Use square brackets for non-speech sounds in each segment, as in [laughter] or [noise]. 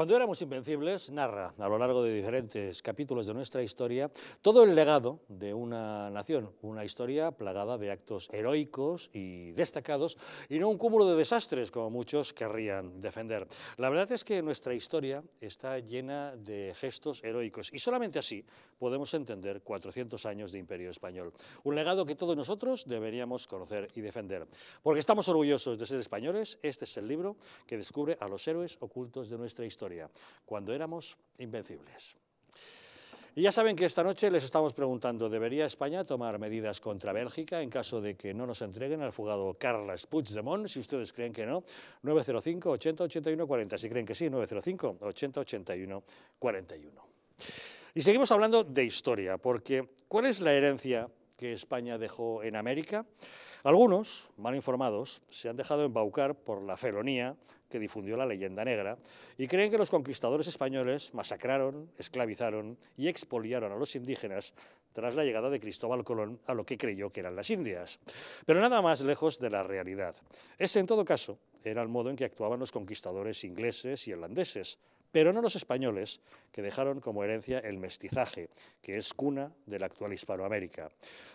Cuando éramos invencibles, narra a lo largo de diferentes capítulos de nuestra historia todo el legado de una nación, una historia plagada de actos heroicos y destacados y no un cúmulo de desastres como muchos querrían defender. La verdad es que nuestra historia está llena de gestos heroicos y solamente así podemos entender 400 años de imperio español. Un legado que todos nosotros deberíamos conocer y defender. Porque estamos orgullosos de ser españoles, este es el libro que descubre a los héroes ocultos de nuestra historia cuando éramos invencibles. Y ya saben que esta noche les estamos preguntando, ¿debería España tomar medidas contra Bélgica en caso de que no nos entreguen al fugado Carles Puigdemont? Si ustedes creen que no, 905 80 81 40. Si creen que sí, 905 80 81 41. Y seguimos hablando de historia, porque ¿cuál es la herencia que España dejó en América? Algunos, mal informados, se han dejado embaucar por la felonía que difundió la leyenda negra y creen que los conquistadores españoles masacraron, esclavizaron y expoliaron a los indígenas tras la llegada de Cristóbal Colón a lo que creyó que eran las Indias. Pero nada más lejos de la realidad. Ese, en todo caso, era el modo en que actuaban los conquistadores ingleses y holandeses, pero no los españoles, que dejaron como herencia el mestizaje, que es cuna de la actual Hispanoamérica.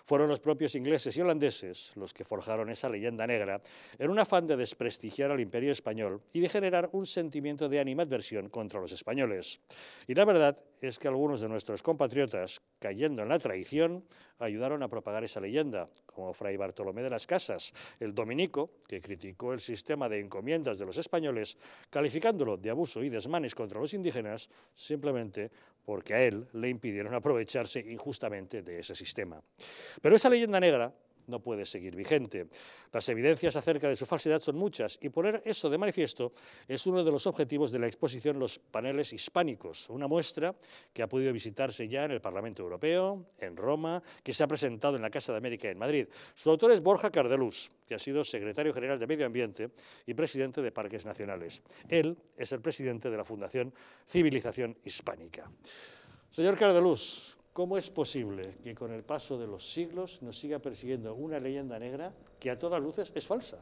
Fueron los propios ingleses y holandeses los que forjaron esa leyenda negra en un afán de desprestigiar al imperio español y de generar un sentimiento de animadversión contra los españoles. Y la verdad es que algunos de nuestros compatriotas, cayendo en la traición, ayudaron a propagar esa leyenda, como Fray Bartolomé de las Casas, el dominico, que criticó el sistema de encomiendas de los españoles, calificándolo de abuso y desmanes contra contra los indígenas simplemente porque a él le impidieron aprovecharse injustamente de ese sistema. Pero esa leyenda negra no puede seguir vigente. Las evidencias acerca de su falsedad son muchas y poner eso de manifiesto es uno de los objetivos de la exposición Los paneles hispánicos, una muestra que ha podido visitarse ya en el Parlamento Europeo, en Roma, que se ha presentado en la Casa de América en Madrid. Su autor es Borja Cardelús, que ha sido secretario general de Medio Ambiente y presidente de Parques Nacionales. Él es el presidente de la Fundación Civilización Hispánica. Señor Cardelús, ¿Cómo es posible que con el paso de los siglos nos siga persiguiendo una leyenda negra que a todas luces es falsa?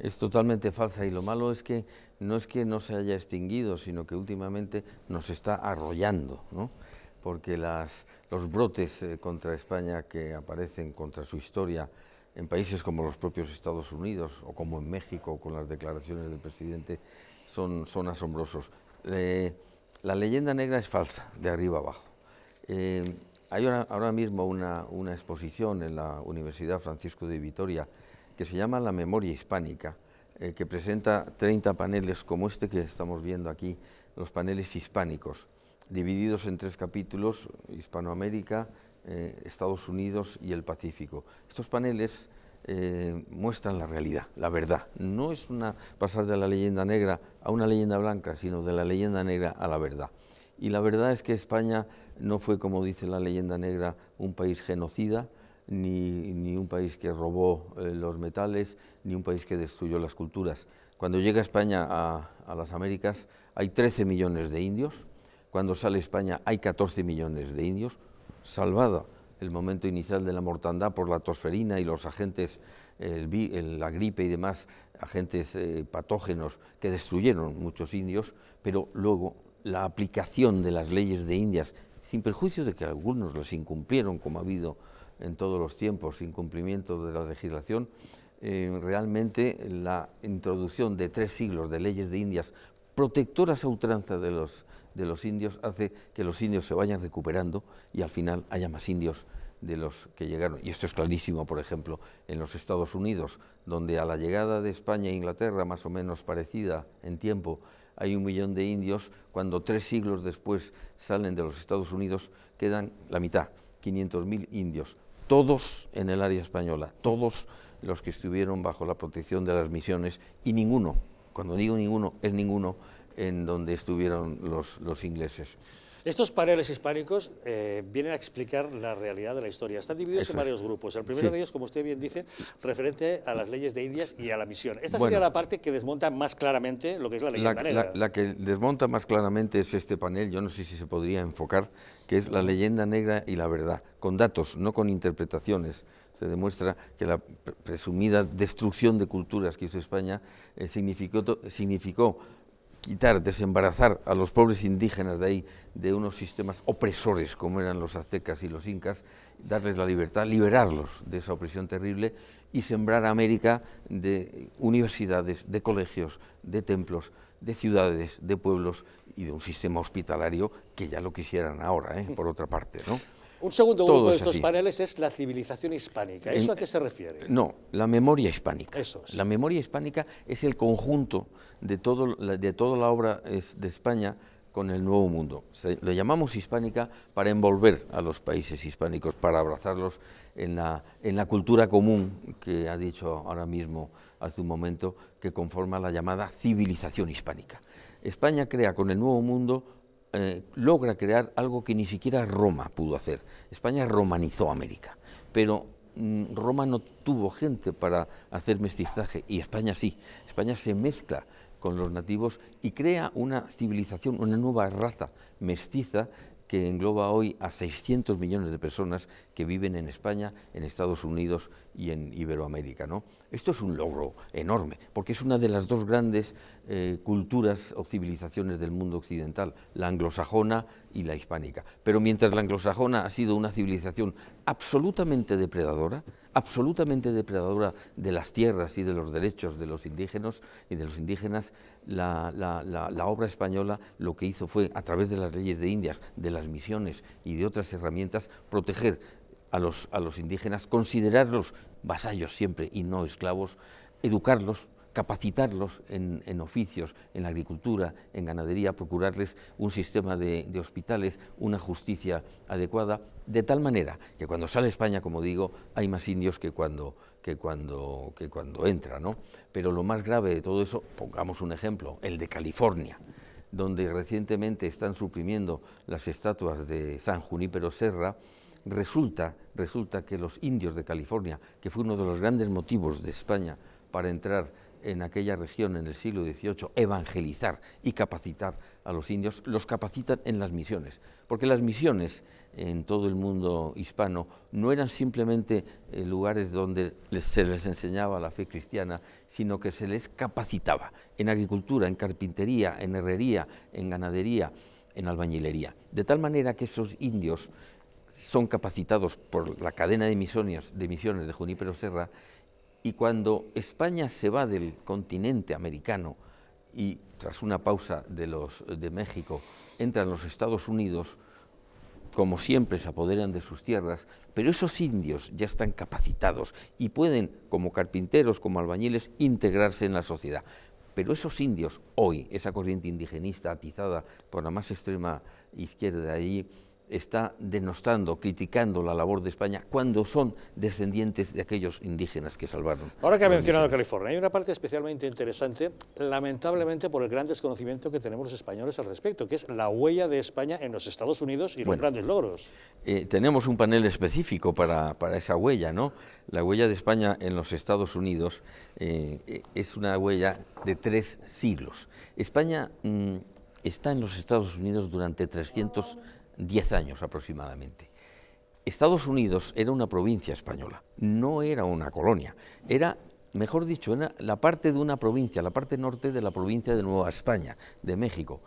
Es totalmente falsa y lo malo es que no es que no se haya extinguido, sino que últimamente nos está arrollando, porque los brotes eh, contra España que aparecen contra su historia en países como los propios Estados Unidos o como en México con las declaraciones del presidente son, asombrosos. la leyenda negra es falsa, de arriba abajo. Eh, hay ahora mismo una, exposición en la Universidad Francisco de Vitoria que se llama La Memoria Hispánica, eh, que presenta 30 paneles como este que estamos viendo aquí, los paneles hispánicos, divididos en tres capítulos, Hispanoamérica, eh, Estados Unidos y el Pacífico. Estos paneles muestran la realidad, la verdad. No es una pasar de la leyenda negra a una leyenda blanca, sino de la leyenda negra a la verdad. Y la verdad es que España no fue, como dice la leyenda negra, un país genocida, ni, un país que robó eh, los metales, ni un país que destruyó las culturas. Cuando llega España a, las Américas hay 13 millones de indios, cuando sale España hay 14 millones de indios, salvada el momento inicial de la mortandad por la tosferina y los agentes, la gripe y demás agentes eh, patógenos que destruyeron muchos indios, pero luego la aplicación de las leyes de Indias sin perjuicio de que algunos les incumplieron, como ha habido en todos los tiempos incumplimiento de la legislación, eh, realmente la introducción de tres siglos de leyes de Indias protectoras a ultranza de los, de los indios hace que los indios se vayan recuperando y al final haya más indios de los que llegaron. Y esto es clarísimo, por ejemplo, en los Estados Unidos, donde a la llegada de España e Inglaterra, más o menos parecida en tiempo, hay un millón de indios, cuando tres siglos después salen de los Estados Unidos, quedan la mitad, 500.000 indios, todos en el área española, todos los que estuvieron bajo la protección de las misiones y ninguno, cuando digo ninguno, es ninguno en donde estuvieron los, los ingleses. Estos paneles hispánicos eh, vienen a explicar la realidad de la historia. Están divididos en varios grupos. El primero de ellos, como usted bien dice, referente a las leyes de Indias y a la misión. Esta sería la parte que desmonta más claramente lo que es la leyenda negra. La, que desmonta más claramente es este panel, yo no sé si se podría enfocar, que es la leyenda negra y la verdad, con datos, no con interpretaciones se demuestra que la presumida destrucción de culturas que hizo España eh, significó, significó quitar, desembarazar a los pobres indígenas de ahí, de unos sistemas opresores como eran los aztecas y los incas, darles la libertad, liberarlos de esa opresión terrible y sembrar a América de universidades, de colegios, de templos, de ciudades, de pueblos y de un sistema hospitalario que ya lo quisieran ahora, ¿eh? por otra parte. ¿no? Un segundo grupo de estos paneles es la civilización hispánica. ¿Eso a qué se refiere? No, la memoria hispánica. Eso La memoria hispánica es el conjunto de, todo, de toda la obra de España con el Nuevo Mundo. lo llamamos hispánica para envolver a los países hispánicos, para abrazarlos en en la cultura común que ha dicho ahora mismo, hace un momento, que conforma la llamada civilización hispánica. España crea con el Nuevo Mundo eh, logra crear algo que ni siquiera Roma pudo hacer. España romanizó América, pero mm, Roma no tuvo gente para hacer mestizaje y España sí. España se mezcla con los nativos y crea una civilización, una nueva raza mestiza que engloba hoy a 600 millones de personas que viven en España, en Estados Unidos y en Iberoamérica. Esto es un logro enorme, porque es una de las dos grandes eh, culturas o civilizaciones del mundo occidental, la anglosajona y la hispánica. Pero mientras la anglosajona ha sido una civilización absolutamente depredadora, absolutamente depredadora de las tierras y de los derechos de los indígenas y de los indígenas, la, obra española lo que hizo fue, a través de las leyes de Indias, de las misiones y de otras herramientas, proteger a los, a los indígenas, considerarlos vasallos siempre y no esclavos, educarlos, capacitarlos en, oficios, en agricultura, en ganadería, procurarles un sistema de, hospitales, una justicia adecuada, de tal manera que cuando sale España, como digo, hay más indios que cuando, que cuando, que cuando entra. ¿no? Pero lo más grave de todo eso, pongamos un ejemplo, el de California donde recientemente están suprimiendo las estatuas de San Junípero Serra, resulta, resulta que los indios de California, que fue uno de los grandes motivos de España para entrar en aquella región en el siglo XVIII evangelizar y capacitar a los indios, los capacitan en las misiones, porque las misiones en todo el mundo hispano no eran simplemente eh, lugares donde se les enseñaba la fe cristiana, sino que se les capacitaba en agricultura, en carpintería, en herrería, en ganadería, en albañilería, de tal manera que esos indios son capacitados por la cadena de de, misiones de Junípero Serra y cuando España se va del continente americano y tras una pausa de, los, de México entran los Estados Unidos, como siempre se apoderan de sus tierras, pero esos indios ya están capacitados y pueden, como carpinteros, como albañiles, integrarse en la sociedad. Pero esos indios, hoy, esa corriente indigenista atizada por la más extrema izquierda de allí, está denostando, criticando la labor de España cuando son descendientes de aquellos indígenas que salvaron. Ahora que ha mencionado California, hay una parte especialmente interesante, lamentablemente por el gran desconocimiento que tenemos los españoles al respecto, que es la huella de España en los Estados Unidos y los grandes logros. Eh, tenemos un panel específico para, esa huella, ¿no? La huella de España en los Estados Unidos eh, eh, es una huella de tres siglos. España... Mm, está en los Estados Unidos durante 300 años. 10 años aproximadamente. Estados Unidos era una provincia española, no era una colonia, era, mejor dicho, era la parte de una provincia, la parte norte de la provincia de Nueva España, de México.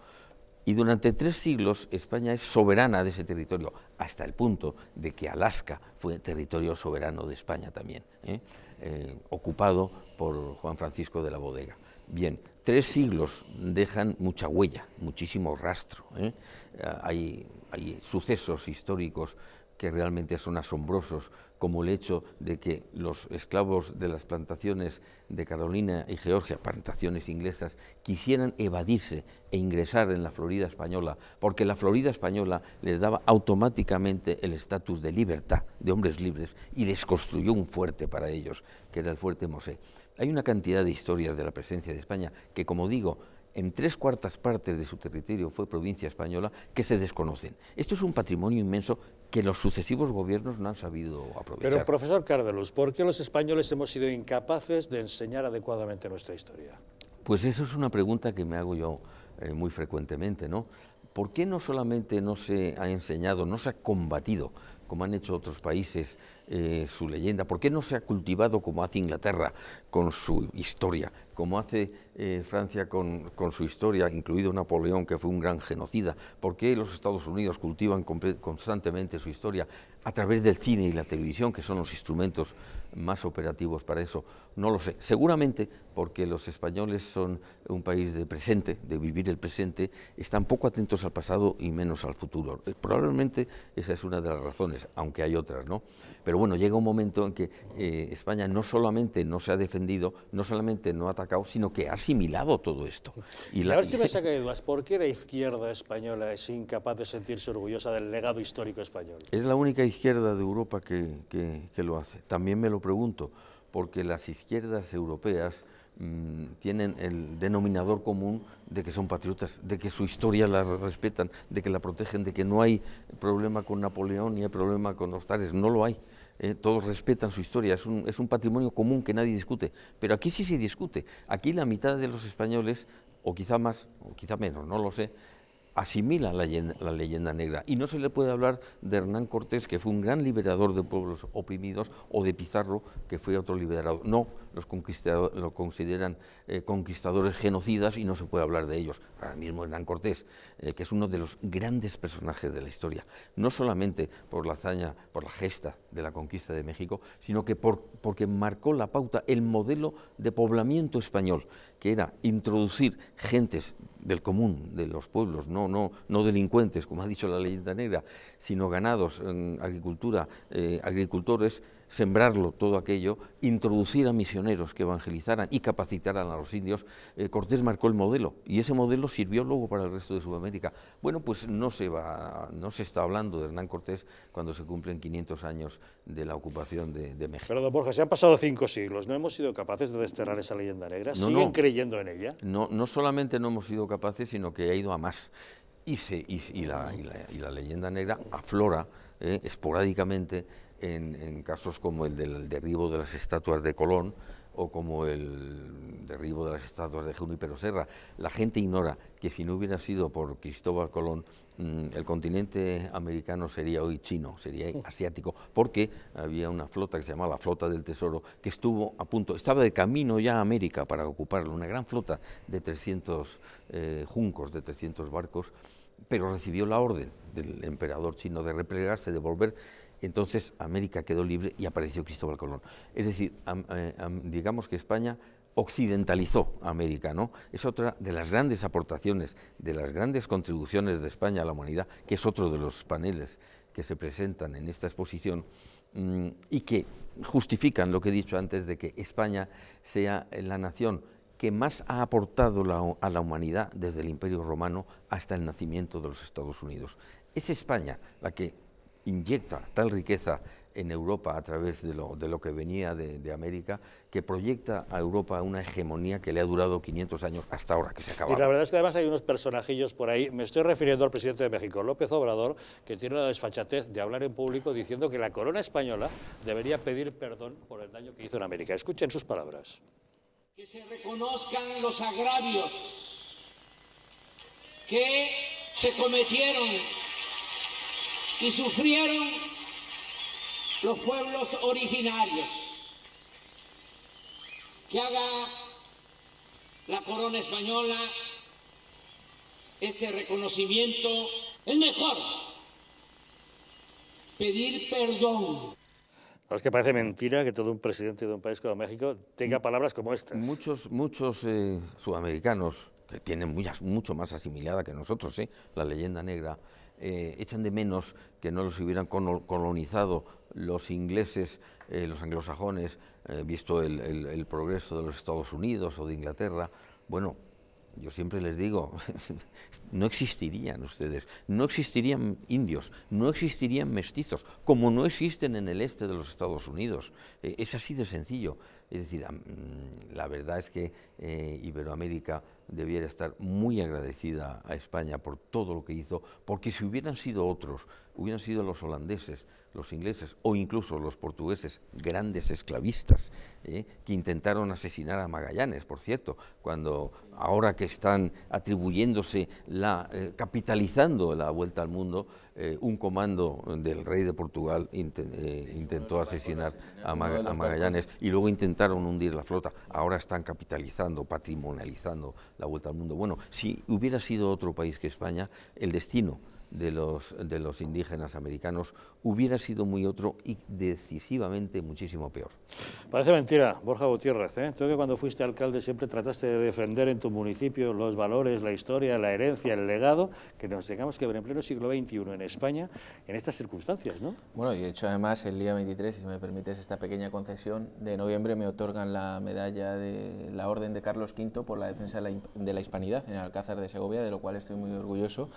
Y durante tres siglos España es soberana de ese territorio, hasta el punto de que Alaska fue territorio soberano de España también, ¿eh? Eh, ocupado por Juan Francisco de la Bodega. Bien, tres siglos dejan mucha huella, muchísimo rastro. ¿eh? Ah, hay, hay, sucesos históricos que realmente son asombrosos, como el hecho de que los esclavos de las plantaciones de Carolina y Georgia, plantaciones inglesas, quisieran evadirse e ingresar en la Florida española, porque la Florida española les daba automáticamente el estatus de libertad, de hombres libres, y les construyó un fuerte para ellos, que era el fuerte Mosé. Hay una cantidad de historias de la presencia de España que, como digo, en tres cuartas partes de su territorio fue provincia española, que se desconocen. Esto es un patrimonio inmenso que los sucesivos gobiernos no han sabido aprovechar. Pero, profesor Cárdenas, ¿por qué los españoles hemos sido incapaces de enseñar adecuadamente nuestra historia? Pues eso es una pregunta que me hago yo eh, muy frecuentemente, ¿no? ¿Por qué no solamente no se ha enseñado, no se ha combatido, como han hecho otros países, eh, su leyenda? ¿Por qué no se ha cultivado como hace Inglaterra con su historia, como hace eh, Francia con, su historia, incluido Napoleón, que fue un gran genocida? ¿Por qué los Estados Unidos cultivan constantemente su historia a través del cine y la televisión, que son los instrumentos más operativos para eso? No lo sé. Seguramente porque los españoles son un país de presente, de vivir el presente, están poco atentos al pasado y menos al futuro. Eh, probablemente esa es una de las razones, aunque hay otras, ¿no? Pero bueno, llega un momento en que eh, España no solamente no se ha defendido, no solamente no ha atacado, sino que ha asimilado todo esto. Y la... A ver si me saca de [laughs] dudas, ¿por qué la izquierda española es incapaz de sentirse orgullosa del legado histórico español? Es la única izquierda de Europa que, lo hace. También me lo pregunto, porque las izquierdas europeas mm, tienen el denominador común de que son patriotas, de que su historia la respetan, de que la protegen, de que no hay problema con Napoleón ni hay problema con los tares, no lo hay. Eh, todos respetan su historia, es un, patrimonio común que nadie discute, pero aquí sí se discute. Aquí la mitad de los españoles, o quizá más, o quizá menos, no lo sé, asimila la leyenda, la leyenda, negra y no se le puede hablar de Hernán Cortés, que fue un gran liberador de pueblos oprimidos, o de Pizarro, que fue otro liberador. No, los, conquistadores, lo consideran eh, conquistadores genocidas y no se puede hablar de ellos. Ahora mismo Hernán Cortés, eh, que es uno de los grandes personajes de la historia, no solamente por la hazaña, por la gesta de la conquista de México, sino que porque marcó la pauta, el modelo de poblamiento español, que era introducir gentes del común, de los pueblos, no, no, delincuentes, como ha dicho la leyenda negra, sino ganados, en agricultura, eh, agricultores, sembrarlo todo aquello, introducir a misioneros que evangelizaran y capacitaran a los indios, eh, Cortés marcó el modelo y ese modelo sirvió luego para el resto de Sudamérica. Bueno, pues no se, va, no se está hablando de Hernán Cortés cuando se cumplen 500 años de la ocupación de, de México. Pero don Borja, se han pasado cinco siglos, ¿no hemos sido capaces de desterrar esa leyenda negra? ¿Siguen creyendo en ella? No, no solamente no hemos sido capaces, sino que ha ido a más. Y, la, leyenda negra aflora eh, esporádicamente en, casos como el del derribo de las estatuas de Colón o como el derribo de las estatuas de Junípero Serra. La gente ignora que si no hubiera sido por Cristóbal Colón, mm, el continente americano sería hoy chino, sería asiático, porque había una flota que se llamaba la Flota del Tesoro, que estuvo a punto, estaba de camino ya a América para ocuparlo, una gran flota de 300 eh, juncos, de 300 barcos, pero recibió la orden del emperador chino de replegarse, de volver entonces América quedó libre y apareció Cristóbal Colón. Es decir, eh, digamos que España occidentalizó América, ¿no? Es otra de las grandes aportaciones, de las grandes contribuciones de España a la humanidad, que es otro de los paneles que se presentan en esta exposición mm, y que justifican lo que he dicho antes de que España sea la nación que más ha aportado a la humanidad desde el Imperio Romano hasta el nacimiento de los Estados Unidos. Es España la que inyecta tal riqueza en Europa a través de lo, que venía de, América, que proyecta a Europa una hegemonía que le ha durado 500 años hasta ahora, que se acaba. Y la verdad es que además hay unos personajillos por ahí, me estoy refiriendo al presidente de México, López Obrador, que tiene la desfachatez de hablar en público diciendo que la corona española debería pedir perdón por el daño que hizo en América. Escuchen sus palabras. Que se reconozcan los agravios que se cometieron y sufrieron los pueblos originarios. Que haga la corona española este reconocimiento. Es mejor pedir perdón es que parece mentira que todo un presidente de un país como México tenga palabras como estas. Muchos, muchos eh, sudamericanos que tienen muchas, mucho más asimilada que nosotros, ¿eh? la leyenda negra eh, echan de menos que no los hubieran colonizado los ingleses, eh, los anglosajones, eh, visto el, el, el progreso de los Estados Unidos o de Inglaterra. Bueno, yo siempre les digo, [laughs] no existirían ustedes, no existirían indios, no existirían mestizos, como no existen en el este de los Estados Unidos. E, es así de sencillo. Es decir, la verdad es que eh, Iberoamérica debiera estar muy agradecida a España por todo lo que hizo, porque si hubieran sido otros, hubieran sido los holandeses, los ingleses o incluso los portugueses, grandes esclavistas, ¿eh? que intentaron asesinar a Magallanes, por cierto, cuando ahora que están atribuyéndose, la, eh, capitalizando la vuelta al mundo, eh, un comando del rey de Portugal intentó asesinar a, a Magallanes y luego intentaron hundir la flota. Ahora están capitalizando, patrimonializando la vuelta al mundo. Bueno, si hubiera sido otro país que España, el destino de los, de los indígenas americanos hubiera sido muy otro y decisivamente muchísimo peor. Parece mentira, Borja Gutiérrez. ¿eh? Tú que cuando fuiste alcalde siempre trataste de defender en tu municipio los valores, la historia, la herencia, el legado que nos tengamos que ver en pleno siglo XXI en España en estas circunstancias, ¿no? Bueno, y de hecho además el día 23, si me permites esta pequeña concesión, de noviembre me otorgan la medalla de la Orden de Carlos V por la defensa de la, de la hispanidad en el Alcázar de Segovia, de lo cual estoy muy orgulloso.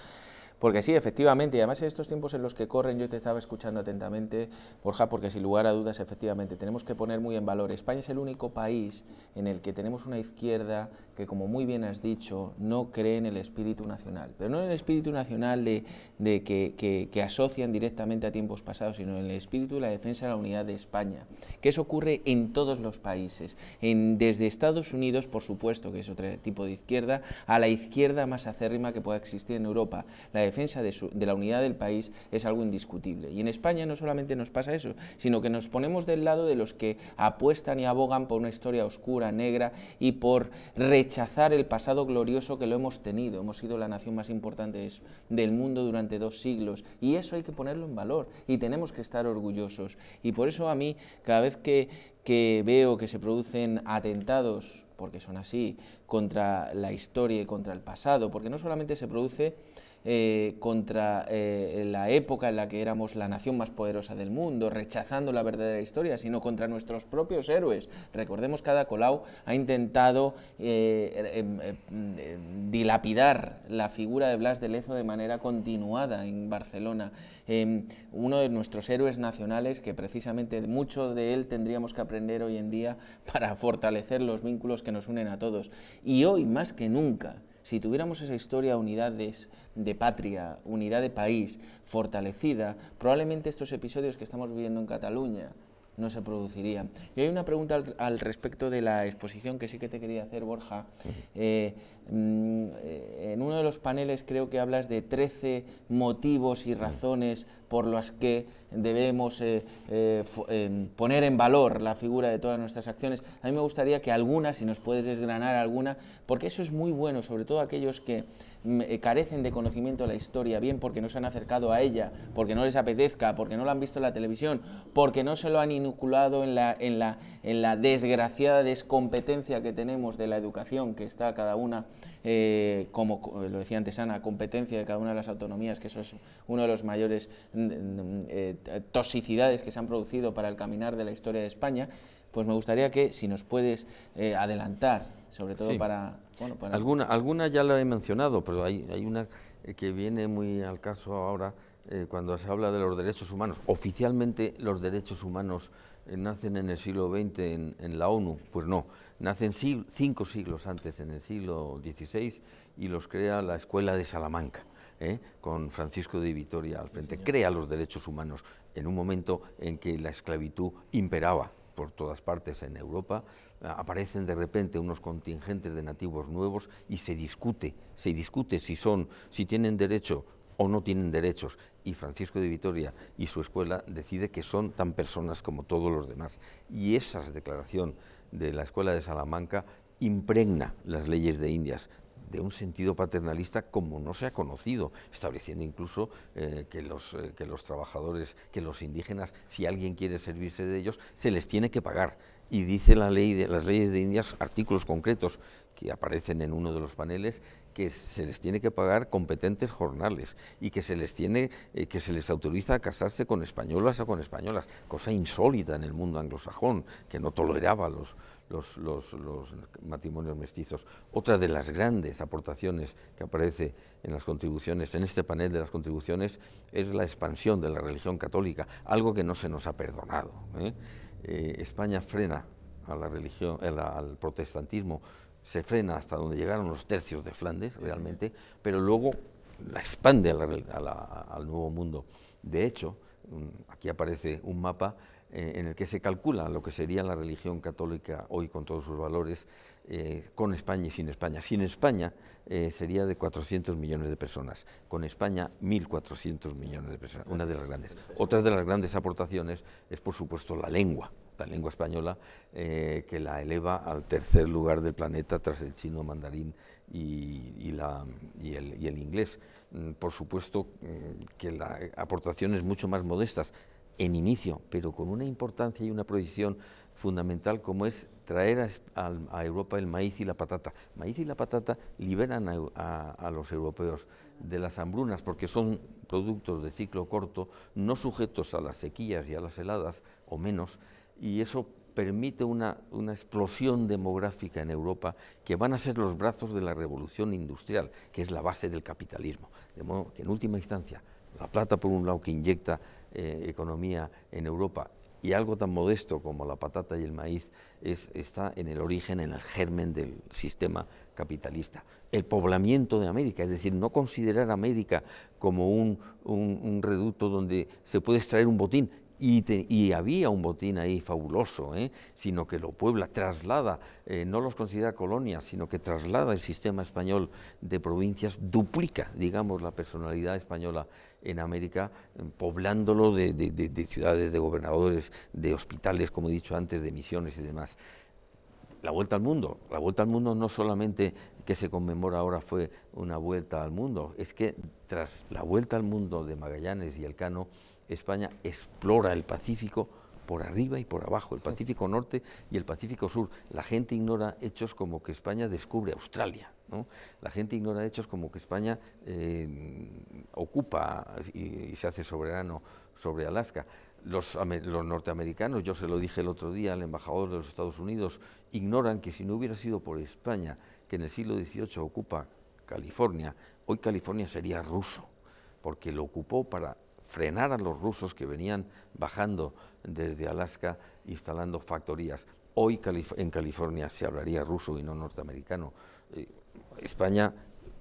Porque sí, efectivamente, y además en estos tiempos en los que corren, yo te estaba escuchando atentamente, Borja, porque sin lugar a dudas, efectivamente, tenemos que poner muy en valor. España es el único país en el que tenemos una izquierda que, como muy bien has dicho, no cree en el espíritu nacional. Pero no en el espíritu nacional de, que, asocian directamente a tiempos pasados, sino en el espíritu de la defensa de la unidad de España, que eso ocurre en todos los países, en, desde Estados Unidos, por supuesto, que es otro tipo de izquierda, a la izquierda más acérrima que pueda existir en Europa. La defensa de, la unidad del país es algo indiscutible. Y en España no solamente nos pasa eso, sino que nos ponemos del lado de los que apuestan y abogan por una historia oscura, negra y por rechazar el pasado glorioso que lo hemos tenido. Hemos sido la nación más importante del mundo durante dos siglos y eso hay que ponerlo en valor y tenemos que estar orgullosos. Y por eso a mí, cada vez que, que veo que se producen atentados, porque son así, contra la historia y contra el pasado, porque no solamente se produce eh, contra eh, la época en la que éramos la nación más poderosa del mundo, rechazando la verdadera historia, sino contra nuestros propios héroes. Recordemos que Ada Colau ha intentado eh, em, mm, dilapidar la figura de Blas de Lezo de manera continuada en Barcelona. Em, uno de nuestros héroes nacionales que precisamente mucho de él tendríamos que aprender hoy en día [laughs] para fortalecer los vínculos que nos unen a todos. Y hoy más que nunca, si tuviéramos esa historia unidades de patria, unidad de país, fortalecida, probablemente estos episodios que estamos viviendo en Cataluña no se producirían. Y hay una pregunta al, respecto de la exposición que sí que te quería hacer, Borja. Mm, eh, en uno de los paneles creo que hablas de 13 motivos y razones por las que debemos eh, eh, poner en valor la figura de todas nuestras acciones. A mí me gustaría que alguna, si nos puedes desgranar alguna, porque eso es muy bueno, sobre todo aquellos que eh, carecen de conocimiento de la historia, bien porque no se han acercado a ella, porque no les apetezca, porque no la han visto en la televisión, porque no se lo han inoculado en la, en la, en la desgraciada descompetencia que tenemos de la educación, que está cada una, eh, como eh, lo decía antes Ana, competencia de cada una de las autonomías, que eso es uno de los mayores mm, mm, toxicidades que se han producido para el caminar de la historia de España, pues me gustaría que, si nos puedes adelantar sobre todo para, Alguna, alguna ya la he mencionado, pero hay, hay una que viene muy al caso ahora eh, cuando se habla de los derechos humanos. Oficialmente los derechos humanos eh, nacen en el siglo XX en, la ONU, pues no, nacen cinco siglos antes, en el siglo XVI, y los crea la Escuela de Salamanca. Eh, con Francisco de Vitoria al frente, crea los derechos humanos en un momento en que la esclavitud imperaba por todas partes en Europa aparecen de repente unos contingentes de nativos nuevos y se discute, se discute si son, si tienen derecho o no tienen derechos. Y Francisco de Vitoria y su escuela decide que son tan personas como todos los demás. Y esa declaración de la escuela de Salamanca impregna las leyes de Indias de un sentido paternalista como no se ha conocido, estableciendo incluso eh, que, eh, que los trabajadores, que los indígenas, si alguien quiere servirse de ellos, se les tiene que pagar y dice la ley de las leyes de Indias artículos concretos que aparecen en uno de los paneles que se les tiene que pagar competentes jornales y que se les tiene eh, que se les autoriza a casarse con españolas o con españolas, cosa insólita en el mundo anglosajón que no toleraba los, los, matrimonios mestizos. Otra de las grandes aportaciones que aparece en las contribuciones, en este panel de las contribuciones, es la expansión de la religión católica, algo que no se nos ha perdonado. ¿eh? Eh, España frena a la religión, eh, al protestantismo, se frena hasta donde llegaron los tercios de Flandes realmente, pero luego la expande al nuevo mundo. De hecho, mm, aquí aparece un mapa eh, en el que se calcula lo que sería la religión católica hoy con todos sus valores eh, con España y sin España. Sin España eh, sería de 400 millones de personas, con España 1.400 millones de personas, una de las grandes. Otra de las grandes aportaciones es, por supuesto, la lengua, la lengua española, eh, que la eleva al tercer lugar del planeta tras el chino mandarín y, el, inglés. Mm, por supuesto que la aportaciones mucho más modestas en inicio, pero con una importancia y una proyección fundamental como es traer a, Europa el maíz y la patata. Maíz y la patata liberan a, los europeos de las hambrunas porque son productos de ciclo corto, no sujetos a las sequías y a las heladas, o menos, y eso permite una, explosión demográfica en Europa que van a ser los brazos de la revolución industrial, que es la base del capitalismo. De modo que, en última instancia, la plata, por un lado, que inyecta eh, economía en Europa, y algo tan modesto como la patata y el maíz está en el origen, en el germen del sistema capitalista. El poblamiento de América, es decir, no considerar América como un, un reducto donde se puede extraer un botín, y, había un botín ahí fabuloso, ¿eh? sino que lo Puebla traslada, eh, no los considera colonias, sino que traslada el sistema español de provincias, duplica, digamos, la personalidad española en América, em, poblándolo de, de ciudades, de gobernadores, de hospitales, como he dicho antes, de misiones y demás la vuelta al mundo. La vuelta al mundo no solamente que se conmemora ahora fue una vuelta al mundo, es que tras la vuelta al mundo de Magallanes y Elcano España explora el Pacífico por arriba y por abajo, el Pacífico Norte y el Pacífico Sur. La gente ignora hechos como que España descubre Australia. La gente ignora hechos como que España eh, ocupa y, se hace soberano sobre Alaska. los, norteamericanos, yo se lo dije el otro día al embajador de los Estados Unidos, ignoran que si no hubiera sido por España, que en el siglo XVIII ocupa California, hoy California sería ruso, porque lo ocupó para frenar a los rusos que venían bajando desde Alaska instalando factorías. Hoy en California se hablaría ruso y no norteamericano. Eh, España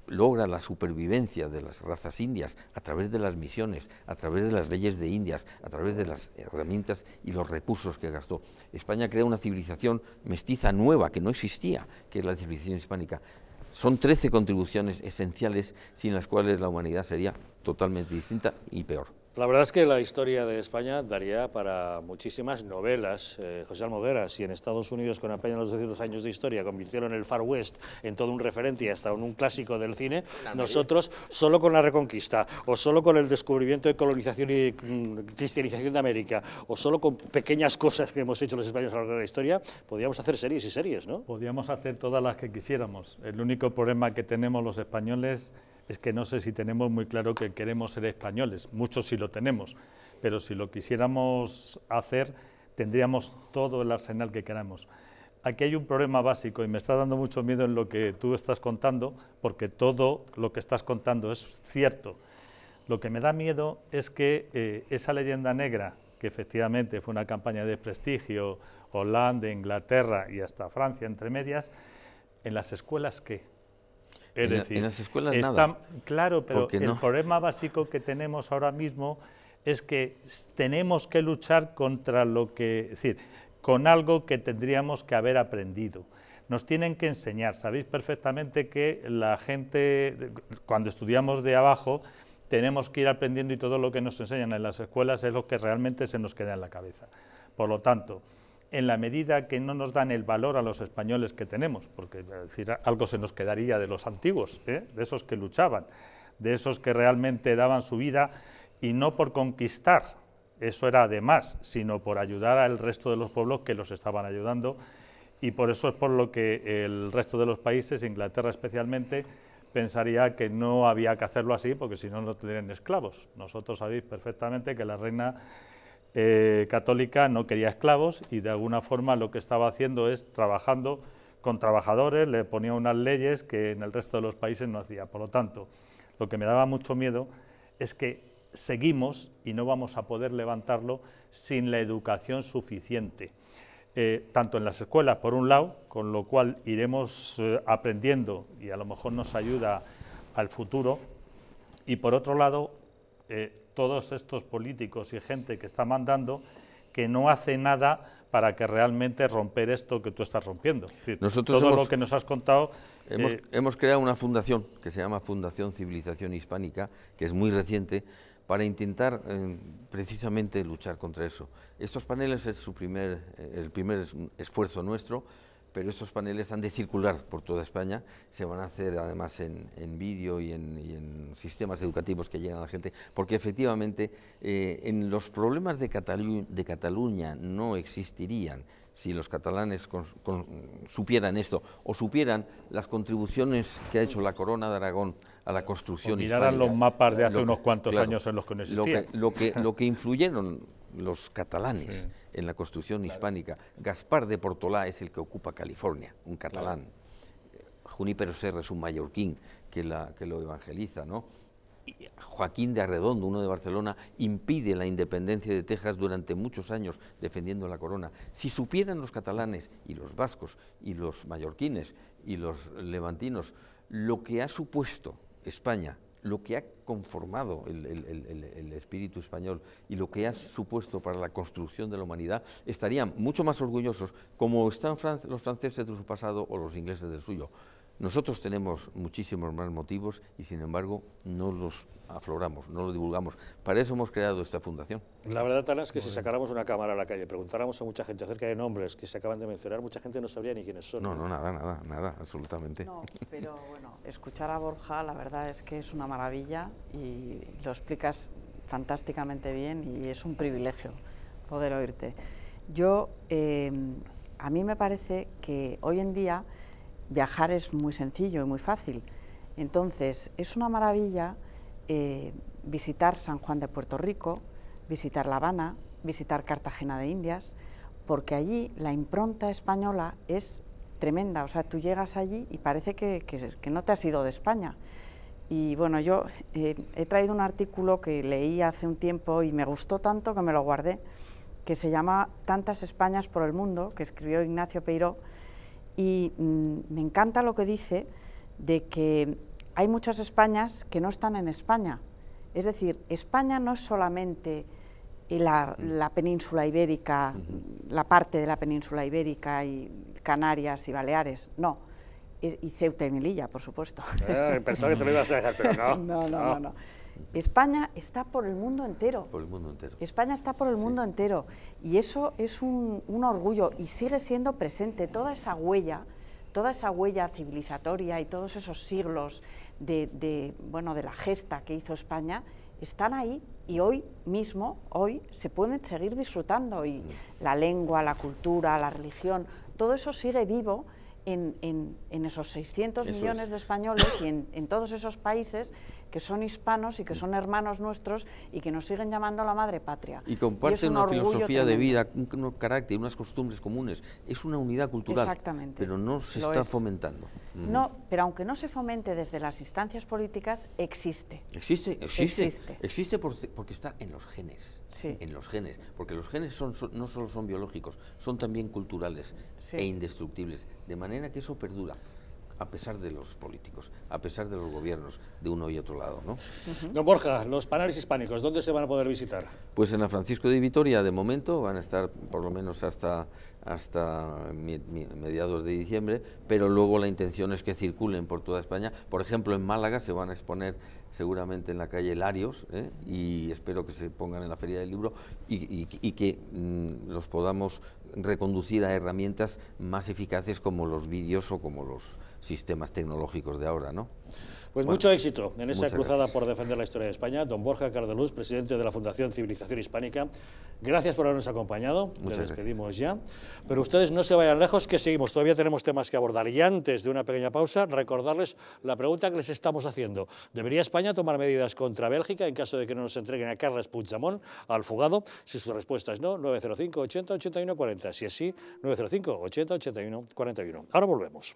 logra la supervivencia de las razas indias a través de las misiones, a través de las leyes de Indias, a través de las herramientas y los recursos que gastó. España crea una civilización mestiza nueva que no existía, que es la civilización hispánica. Son 13 contribuciones esenciales sin las cuales la humanidad sería totalmente distinta y peor. La verdad es que la historia de España daría para muchísimas novelas. Eh, José Almoguera, si en Estados Unidos con apenas los 200 años de historia convirtieron el Far West en todo un referente y hasta en un clásico del cine, nosotros solo con la Reconquista, o solo con el descubrimiento de colonización y mm, cristianización de América, o solo con pequeñas cosas que hemos hecho los españoles a lo largo de la historia, podíamos hacer series y series, ¿no? Podíamos hacer todas las que quisiéramos. El único problema que tenemos los españoles es que no sé si tenemos muy claro que queremos ser españoles, muchos sí lo tenemos, pero si lo quisiéramos hacer, tendríamos todo el arsenal que queramos. Aquí hay un problema básico y me está dando mucho miedo en lo que tú estás contando, porque todo lo que estás contando es cierto. Lo que me da miedo es que eh, esa leyenda negra, que efectivamente fue una campaña de prestigio, Holanda, Inglaterra y hasta Francia entre medias, en las escuelas qué? Es decir, las escuelas Claro, pero el problema básico que tenemos ahora mismo es que tenemos que luchar contra lo que, es decir, con algo que tendríamos que haber aprendido. Nos tienen que enseñar. Sabéis perfectamente que la gente, cuando estudiamos de abajo, tenemos que ir aprendiendo y todo lo que nos enseñan en las escuelas es lo que realmente se nos queda en la cabeza. Por lo tanto, en la medida que no nos dan el valor a los españoles que tenemos, porque decir, algo se nos quedaría de los antiguos, ¿eh? de esos que luchaban, de esos que realmente daban su vida y no por conquistar, eso era además, sino por ayudar al resto de los pueblos que los estaban ayudando y por eso es por lo que el resto de los países, Inglaterra especialmente, pensaría que no había que hacerlo así porque si no, no tendrían esclavos. Nosotros sabéis perfectamente que la reina eh, católica no quería esclavos y de alguna forma lo que estaba haciendo es trabajando con trabajadores, le ponía unas leyes que en el resto de los países no hacía. Por lo tanto, lo que me daba mucho miedo es que seguimos y no vamos a poder levantarlo sin la educación suficiente. Eh, tanto en las escuelas, por un lado, con lo cual iremos eh, aprendiendo y a lo mejor nos ayuda al futuro, y por otro lado, todos estos políticos y gente que está mandando que no hace nada para que realmente romper esto que tú estás rompiendo. Nosotros todo hemos, lo que nos has contado... Eh, hemos, creado una fundación que se llama Fundación Civilización Hispánica, que es muy reciente, para intentar eh, precisamente luchar contra eso. Estos paneles es su primer, eh, el primer esfuerzo nuestro pero estos paneles han de circular por toda España, se van a hacer además en, en vídeo y en, sistemas educativos que llegan a la gente, porque efectivamente eh, en los problemas de, de Cataluña no existirían si los catalanes supieran esto o supieran las contribuciones que ha hecho la Corona de Aragón a la construcción. O miraran los mapas de hace unos cuantos años en los que no Lo que, [laughs] influyeron los catalanes en la construcción hispánica. Gaspar de Portolá es el que ocupa California, un catalán. junipero Junípero Serra es un mallorquín que, que lo evangeliza, ¿no? Joaquín de Arredondo, uno de Barcelona, impide la independencia de Texas durante muchos años defendiendo la corona. Si supieran los catalanes y los vascos y los mallorquines y los levantinos lo que ha supuesto España, lo que ha conformado el, espíritu español y lo que ha supuesto para la construcción de la humanidad, estarían mucho más orgullosos como están los franceses de su pasado o los ingleses del suyo. Nosotros tenemos muchísimos más motivos y sin embargo no los afloramos, no los divulgamos. Para eso hemos creado esta fundación. La verdad, Tala, es que si sacáramos una cámara a la calle, preguntáramos a mucha gente acerca de nombres que se acaban de mencionar, mucha gente no sabría ni quiénes son. No, no, nada, nada, nada, absolutamente. No, pero bueno, escuchar a Borja la verdad es que es una maravilla y lo explicas fantásticamente bien y es un privilegio poder oírte. Yo, eh, a mí me parece que hoy en día viajar es muy sencillo y muy fácil. Entonces, es una maravilla eh, visitar San Juan de Puerto Rico, visitar La Habana, visitar Cartagena de Indias, porque allí la impronta española es tremenda. O sea, tú llegas allí y parece que, no te has ido de España. Y bueno, yo eh, he traído un artículo que leí hace un tiempo y me gustó tanto que me lo guardé, que se llama Tantas Españas por el Mundo, que escribió Ignacio Peiró y mm, me encanta lo que dice de que hay muchas Españas que no están en España. Es decir, España no es solamente la, península ibérica, la parte de la península ibérica y Canarias y Baleares, no. Y, Ceuta y Melilla, por supuesto. Ah, pensaba que te lo ibas a dejar, pero no, [laughs] no. no, no. España está por el mundo entero. Por el mundo entero. España está por el mundo entero. Y eso es un, orgullo y sigue siendo presente toda esa huella, toda esa huella civilizatoria y todos esos siglos de, bueno, de la gesta que hizo España están ahí y hoy mismo, hoy, se pueden seguir disfrutando y la lengua, la cultura, la religión, todo eso sigue vivo en, esos 600 millones de españoles y en todos esos países que son hispanos y que son hermanos nuestros y que nos siguen llamando a la madre patria. Y comparten una filosofía de vida, un, carácter, unas costumbres comunes. Es una unidad cultural. Exactamente. Pero no se está fomentando. No, pero aunque no se fomente desde las instancias políticas, existe. Existe, existe. Existe, porque está en los genes. En los genes. Porque los genes son, no solo son biológicos, son también culturales e indestructibles. De manera que eso perdura a pesar de los políticos, a pesar de los gobiernos de uno y otro lado. ¿no? Don Borja, los panales hispánicos, ¿dónde se van a poder visitar? Pues en la Francisco de Vitoria, de momento, van a estar por lo menos hasta, hasta mediados de diciembre, pero luego la intención es que circulen por toda España. Por ejemplo, en Málaga se van a exponer seguramente en la calle Larios, ¿eh? y espero que se pongan en la Feria del Libro y, que mm, los podamos reconducir a herramientas más eficaces como los vídeos o como los sistemas tecnológicos de ahora, ¿no? Pues mucho éxito en esa cruzada por defender la historia de España. Don Borja Cardeluz, presidente de la Fundación Civilización Hispánica, gracias por habernos acompañado. Muchas despedimos ya. Pero ustedes no se vayan lejos, que seguimos. Todavía tenemos temas que abordar. Y antes de una pequeña pausa, recordarles la pregunta que les estamos haciendo. ¿Debería España tomar medidas contra Bélgica en caso de que no nos entreguen a Carles Puigdemont, al fugado? Si su respuesta es no, 905 80 81 40. Si es sí, 905 80 81 41. Ahora volvemos.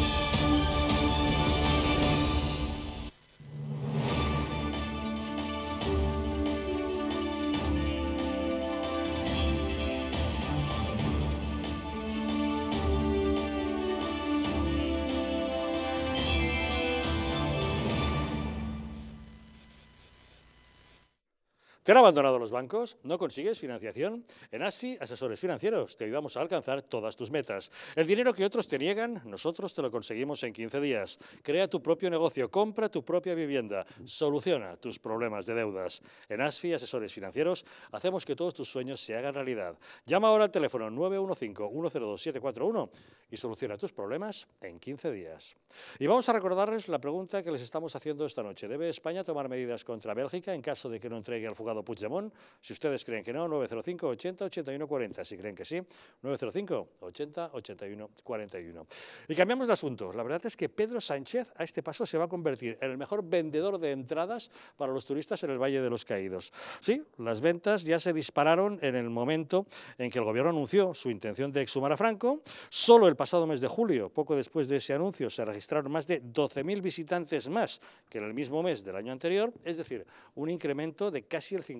han abandonado los bancos? ¿No consigues financiación? En ASFI, asesores financieros, te ayudamos a alcanzar todas tus metas. El dinero que otros te niegan, nosotros te lo conseguimos en 15 días. Crea tu propio negocio, compra tu propia vivienda, soluciona tus problemas de deudas. En ASFI, asesores financieros, hacemos que todos tus sueños se hagan realidad. Llama ahora al teléfono 915-102-741 y soluciona tus problemas en 15 días. Y vamos a recordarles la pregunta que les estamos haciendo esta noche. ¿Debe España tomar medidas contra Bélgica en caso de que no entregue al fugado Fernando Puigdemont. Si ustedes creen que no, 905 80 81 40. Si creen que sí, 905 80 81 41. Y cambiamos de asunto. La verdad es que Pedro Sánchez a este paso se va a convertir en el mejor vendedor de entradas para los turistas en el Valle de los Caídos. Sí, las ventas ya se dispararon en el momento en que el gobierno anunció su intención de exhumar a Franco. Solo el pasado mes de julio, poco después de ese anuncio, se registraron más de 12.000 visitantes más que en el mismo mes del año anterior, es decir, un incremento de casi el 50%.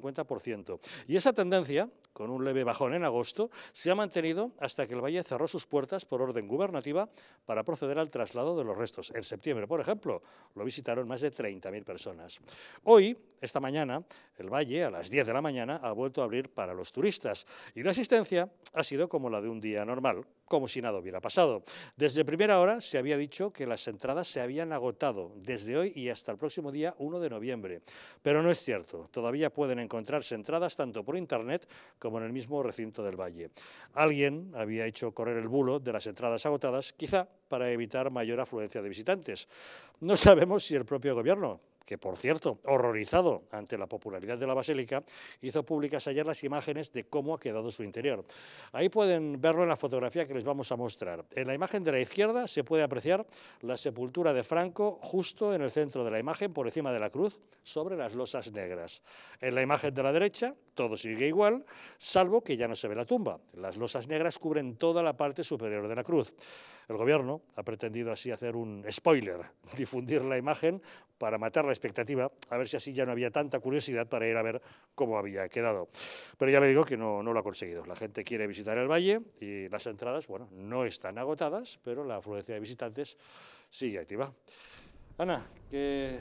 Y esa tendencia, con un leve bajón en agosto, se ha mantenido hasta que el valle cerró sus puertas por orden gubernativa para proceder al traslado de los restos. En septiembre, por ejemplo, lo visitaron más de 30.000 personas. Hoy, esta mañana, el valle, a las 10 de la mañana, ha vuelto a abrir para los turistas y la asistencia ha sido como la de un día normal, como si nada hubiera pasado. Desde primera hora se había dicho que las entradas se habían agotado desde hoy y hasta el próximo día 1 de noviembre, pero no es cierto. Todavía pueden encontrarse entradas tanto por internet como en el mismo recinto del Valle. Alguien había hecho correr el bulo de las entradas agotadas, quizá para evitar mayor afluencia de visitantes. No sabemos si el propio gobierno que por cierto, horrorizado ante la popularidad de la basílica, hizo públicas ayer las imágenes de cómo ha quedado su interior. Ahí pueden verlo en la fotografía que les vamos a mostrar. En la imagen de la izquierda se puede apreciar la sepultura de Franco justo en el centro de la imagen, por encima de la cruz, sobre las losas negras. En la imagen de la derecha todo sigue igual, salvo que ya no se ve la tumba. Las losas negras cubren toda la parte superior de la cruz. El gobierno ha pretendido así hacer un spoiler, [laughs] difundir la imagen para matar la expectativa, a ver si así ya no había tanta curiosidad para ir a ver cómo había quedado. Pero ya le digo que no, lo ha conseguido. La gente quiere visitar el valle y las entradas, bueno, no están agotadas, pero la afluencia de visitantes sigue activa. Ana, ¿qué,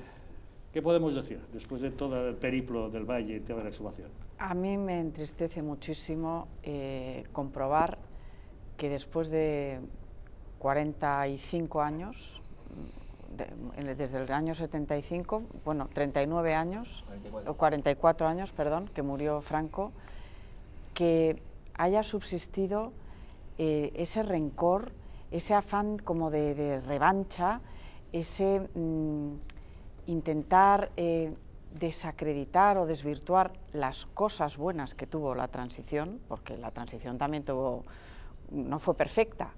podemos decir después de todo el periplo del valle y de la exhumación? A mí me entristece muchísimo eh, comprobar que después de 45 años, desde el año 75, bueno, 39 años, 44. o 44 años, perdón, que murió Franco, que haya subsistido eh, ese rencor, ese afán como de, revancha, ese mm, intentar eh, desacreditar o desvirtuar las cosas buenas que tuvo la transición, porque la transición también tuvo, no fue perfecta,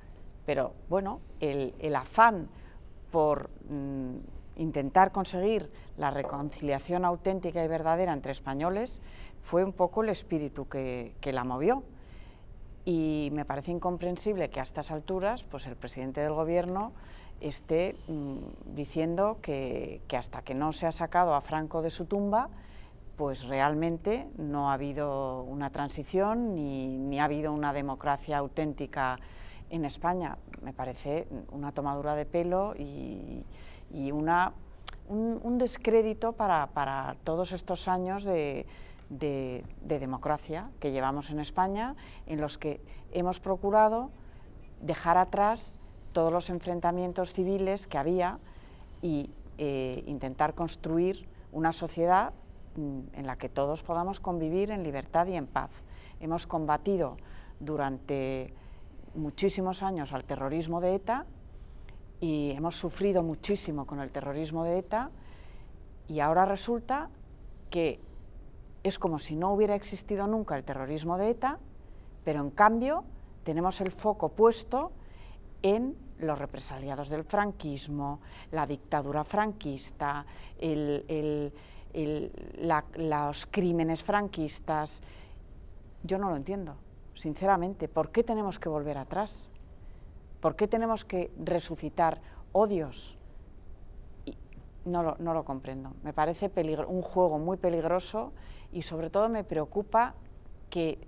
pero bueno, el, afán por mm, intentar conseguir la reconciliación auténtica y verdadera entre españoles fue un poco el espíritu que, la movió. Y me parece incomprensible que a estas alturas pues el presidente del gobierno esté mm, diciendo que, hasta que no se ha sacado a Franco de su tumba, pues realmente no ha habido una transición ni ha habido una democracia auténtica en España. Me parece una tomadura de pelo y, un, descrédito para, todos estos años de, democracia que llevamos en España, en los que hemos procurado dejar atrás todos los enfrentamientos civiles que había e intentar construir una sociedad mm, en la que todos podamos convivir en libertad y en paz. Hemos combatido durante muchísimos años al terrorismo de ETA y hemos sufrido muchísimo con el terrorismo de ETA y ahora resulta que es como si no hubiera existido nunca el terrorismo de ETA, pero en cambio tenemos el foco puesto en los represaliados del franquismo, la dictadura franquista, los crímenes franquistas. Yo no lo entiendo sinceramente, ¿por qué tenemos que volver atrás? ¿Por qué tenemos que resucitar odios? no, lo, comprendo. Me parece un juego muy peligroso y sobre todo me preocupa que,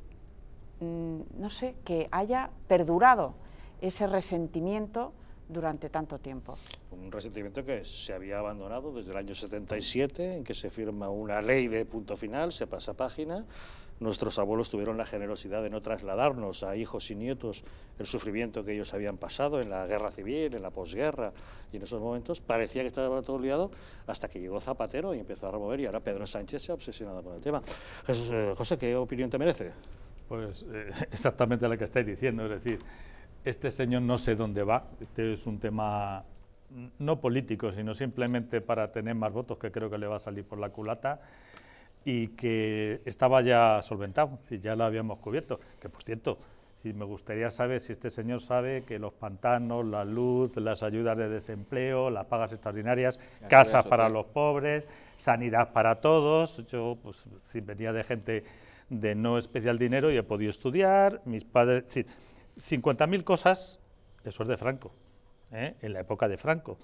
mm, no sé, que haya perdurado ese resentimiento durante tanto tiempo. Un resentimiento que se había abandonado desde el año 77, en que se firma una ley de punto final, se pasa página, nuestros abuelos tuvieron la generosidad de no trasladarnos a hijos y nietos el sufrimiento que ellos habían pasado en la guerra civil, en la posguerra, y en esos momentos parecía que estaba todo olvidado hasta que llegó Zapatero y empezó a remover, y ahora Pedro Sánchez se ha obsesionado con el tema. Jesús, eh, José, ¿qué opinión te merece? Pues eh, [laughs] exactamente la que estáis diciendo, es decir, este señor no sé dónde va, este es un tema no político, sino simplemente para tener más votos, que creo que le va a salir por la culata y que estaba ya solventado, si ya lo habíamos cubierto. Que por cierto, si me gustaría saber si este señor sabe que los pantanos, la luz, las ayudas de desempleo, las pagas extraordinarias, casas para los pobres, sanidad para todos. Yo pues, si venía de gente de no especial dinero y he podido estudiar, mis padres... 50.000 cosas, eso es de Franco, ¿eh? en la época de Franco.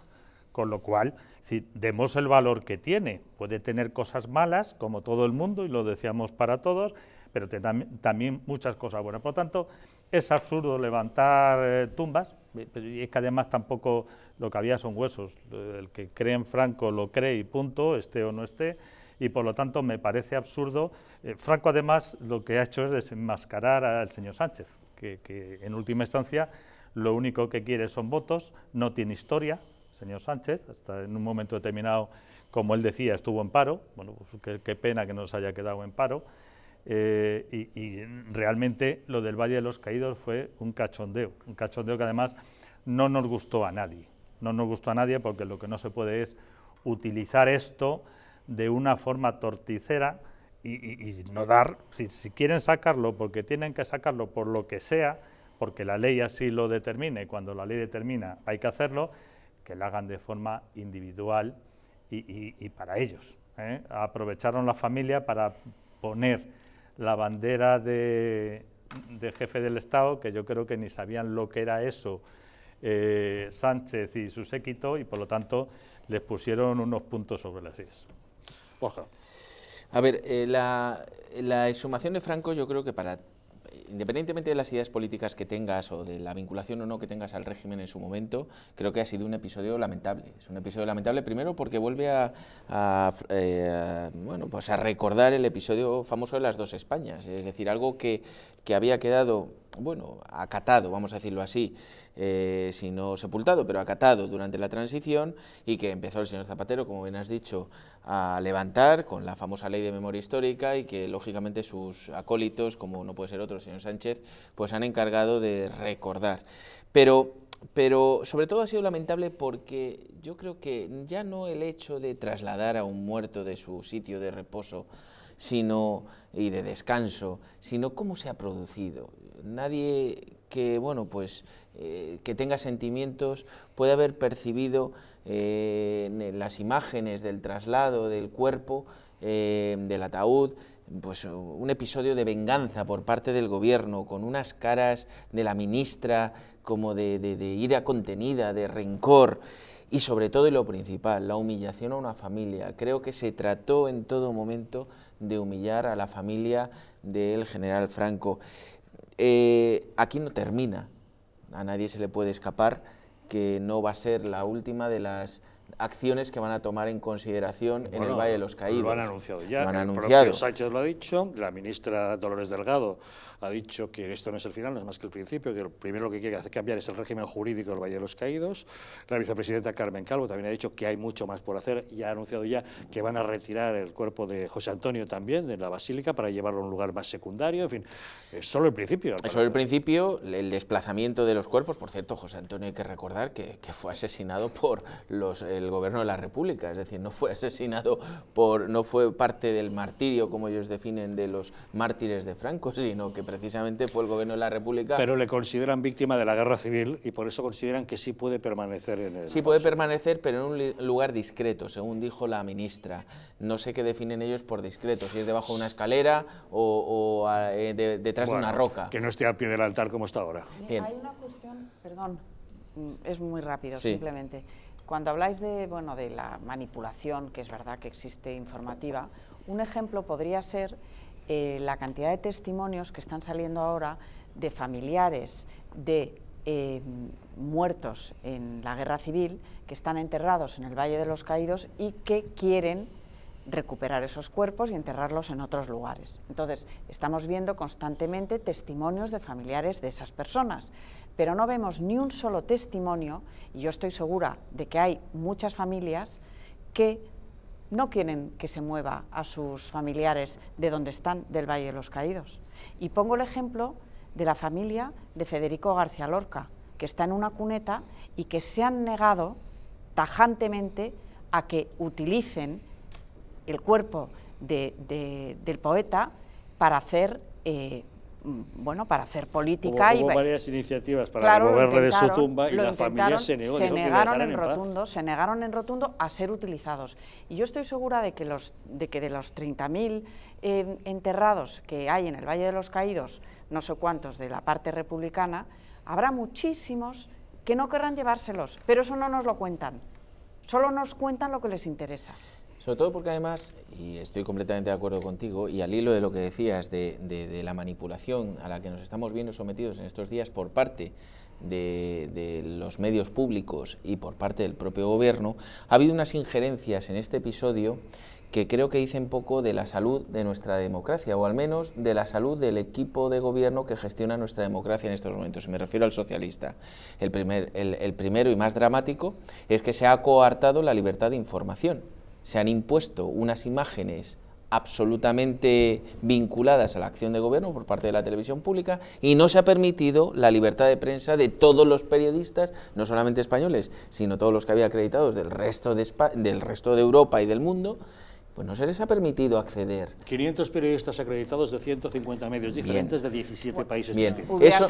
Con lo cual, si demos el valor que tiene, puede tener cosas malas, como todo el mundo, y lo decíamos para todos, pero también muchas cosas buenas. Por lo tanto, es absurdo levantar eh, tumbas, eh, y es que además tampoco lo que había son huesos. El que cree en Franco lo cree y punto, esté o no esté, y por lo tanto me parece absurdo. Eh, Franco además lo que ha hecho es desenmascarar al señor Sánchez, que en última instancia lo único que quiere son votos, no tiene historia, señor Sánchez, hasta en un momento determinado, como él decía, estuvo en paro, bueno, pues qué, pena que nos haya quedado en paro, eh, y, realmente lo del Valle de los Caídos fue un cachondeo, un cachondeo que además no nos gustó a nadie, no nos gustó a nadie porque lo que no se puede es utilizar esto de una forma torticera y, no dar, si, si quieren sacarlo porque tienen que sacarlo por lo que sea, porque la ley así lo determine, cuando la ley determina hay que hacerlo, que la hagan de forma individual y, para ellos. ¿eh? Aprovecharon la familia para poner la bandera de, jefe del Estado, que yo creo que ni sabían lo que era eso eh, Sánchez y su séquito, y por lo tanto les pusieron unos puntos sobre las is. Borja. A ver, eh, la, la exhumación de Franco yo creo que para independientemente de las ideas políticas que tengas o de la vinculación o no que tengas al régimen en su momento, creo que ha sido un episodio lamentable. Es un episodio lamentable primero porque vuelve a, eh, bueno, pues a recordar el episodio famoso de las dos Españas, es decir, algo que, que había quedado, bueno, acatado, vamos a decirlo así, eh, sino sepultado, pero acatado durante la transición y que empezó el señor Zapatero, como bien has dicho, a levantar con la famosa ley de memoria histórica y que lógicamente sus acólitos, como no puede ser otro, el señor Sánchez, pues han encargado de recordar. Pero pero sobre todo ha sido lamentable porque yo creo que ya no el hecho de trasladar a un muerto de su sitio de reposo sino, y de descanso, sino cómo se ha producido. Nadie que, bueno, pues, eh, que tenga sentimientos, puede haber percibido eh, en las imágenes del traslado del cuerpo, eh, del ataúd, pues un episodio de venganza por parte del gobierno, con unas caras de la ministra como de, de, ira contenida, de rencor, y sobre todo y lo principal, la humillación a una familia. Creo que se trató en todo momento de humillar a la familia del general Franco. Eh, aquí no termina. A nadie se le puede escapar que no va a ser la última de las acciones que van a tomar en consideración en el Valle de los Caídos. Lo han anunciado ya, lo han el anunciado. propio Sánchez lo ha dicho, la ministra Dolores Delgado ha dicho que esto no es el final, no es más que el principio, que lo primero que quiere hacer cambiar es el régimen jurídico del Valle de los Caídos. La vicepresidenta Carmen Calvo también ha dicho que hay mucho más por hacer y ha anunciado ya que van a retirar el cuerpo de José Antonio también de la Basílica para llevarlo a un lugar más secundario, en fin, es solo el principio. Es solo el principio, el desplazamiento de los cuerpos, por cierto, José Antonio hay que recordar que, fue asesinado por los... El eh, gobierno de la República, es decir, no fue asesinado por, no fue parte del martirio, como ellos definen, de los mártires de Franco, [laughs] sino que precisamente fue el gobierno de la República. Pero le consideran víctima de la guerra civil y por eso consideran que sí puede permanecer en el. Sí puede permanecer, pero en un lugar discreto, según dijo la ministra. No sé qué definen ellos por discreto, si es debajo de una escalera o, eh, detrás de una roca. Que no esté al pie del altar como está ahora. Hay una cuestión, perdón, mm, es muy rápido, simplemente. Cuando habláis de, bueno, de la manipulación, que es verdad que existe informativa, un ejemplo podría ser eh, la cantidad de testimonios que están saliendo ahora de familiares de eh, muertos en la guerra civil que están enterrados en el Valle de los Caídos y que quieren recuperar esos cuerpos y enterrarlos en otros lugares. Entonces, estamos viendo constantemente testimonios de familiares de esas personas pero no vemos ni un solo testimonio, y yo estoy segura de que hay muchas familias que no quieren que se mueva a sus familiares de donde están, del Valle de los Caídos. Y pongo el ejemplo de la familia de Federico García Lorca, que está en una cuneta y que se han negado tajantemente a que utilicen el cuerpo del poeta para hacer eh, Mm, bueno, para hacer política. Hubo, hubo y, varias iniciativas para removerle moverle de su tumba y la familia se negó. Se negaron en, rotundo, se negaron en rotundo a ser utilizados. Y yo estoy segura de que, los, de, que de los 30.000 em, enterrados que hay en el Valle de los Caídos, no sé cuántos de la parte republicana, habrá muchísimos que no querrán llevárselos, pero eso no nos lo cuentan. Solo nos cuentan lo que les interesa. Sobre todo porque además, y estoy completamente de acuerdo contigo, y al hilo de lo que decías de, la manipulación a la que nos estamos viendo sometidos en estos días por parte de, los medios públicos y por parte del propio gobierno, ha habido unas injerencias en este episodio que creo que dicen poco de la salud de nuestra democracia, o al menos de la salud del equipo de gobierno que gestiona nuestra democracia en estos momentos. me refiero al socialista. El, primer, el, el primero y más dramático es que se ha coartado la libertad de información se han impuesto unas imágenes absolutamente vinculadas a la acción de gobierno por parte de la televisión pública y no se ha permitido la libertad de prensa de todos los periodistas, no solamente españoles, sino todos los que había acreditados del resto de, del resto de Europa y del mundo, pues no se les ha permitido acceder. 500 periodistas acreditados de 150 medios diferentes de 17 países bien. distintos. Eso,